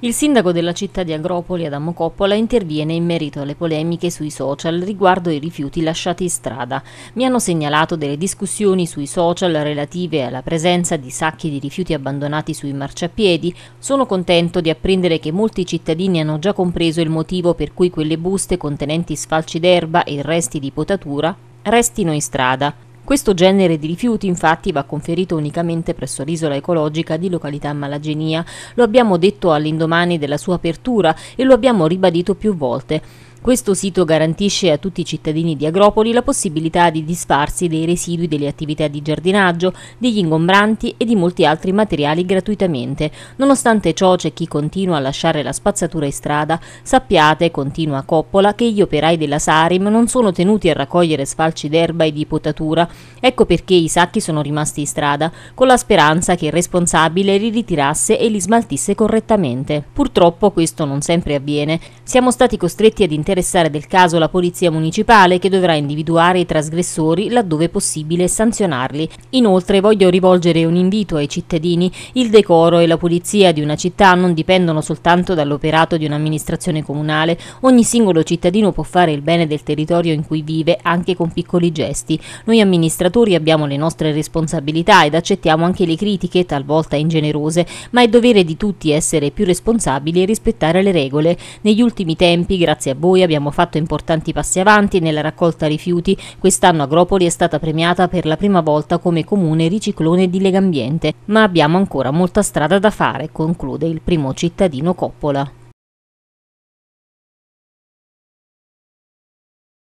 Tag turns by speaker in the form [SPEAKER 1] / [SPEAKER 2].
[SPEAKER 1] Il sindaco della città di Agropoli, Adamo Coppola, interviene in merito alle polemiche sui social riguardo i rifiuti lasciati in strada. Mi hanno segnalato delle discussioni sui social relative alla presenza di sacchi di rifiuti abbandonati sui marciapiedi. Sono contento di apprendere che molti cittadini hanno già compreso il motivo per cui quelle buste contenenti sfalci d'erba e resti di potatura restino in strada. Questo genere di rifiuti infatti va conferito unicamente presso l'isola ecologica di località Malagenia. Lo abbiamo detto all'indomani della sua apertura e lo abbiamo ribadito più volte. Questo sito garantisce a tutti i cittadini di Agropoli la possibilità di disfarsi dei residui delle attività di giardinaggio, degli ingombranti e di molti altri materiali gratuitamente. Nonostante ciò c'è chi continua a lasciare la spazzatura in strada, sappiate, continua Coppola, che gli operai della Sarim non sono tenuti a raccogliere sfalci d'erba e di potatura. Ecco perché i sacchi sono rimasti in strada, con la speranza che il responsabile li ritirasse e li smaltisse correttamente. Purtroppo questo non sempre avviene. Siamo stati costretti ad intervenire interessare del caso la Polizia Municipale che dovrà individuare i trasgressori laddove possibile e sanzionarli. Inoltre voglio rivolgere un invito ai cittadini. Il decoro e la pulizia di una città non dipendono soltanto dall'operato di un'amministrazione comunale. Ogni singolo cittadino può fare il bene del territorio in cui vive anche con piccoli gesti. Noi amministratori abbiamo le nostre responsabilità ed accettiamo anche le critiche, talvolta ingenerose, ma è dovere di tutti essere più responsabili e rispettare le regole. Negli ultimi tempi, grazie a voi, noi abbiamo fatto importanti passi avanti nella raccolta rifiuti. Quest'anno Agropoli è stata premiata per la prima volta come comune riciclone di Legambiente, ma abbiamo ancora molta strada da fare, conclude il primo cittadino Coppola.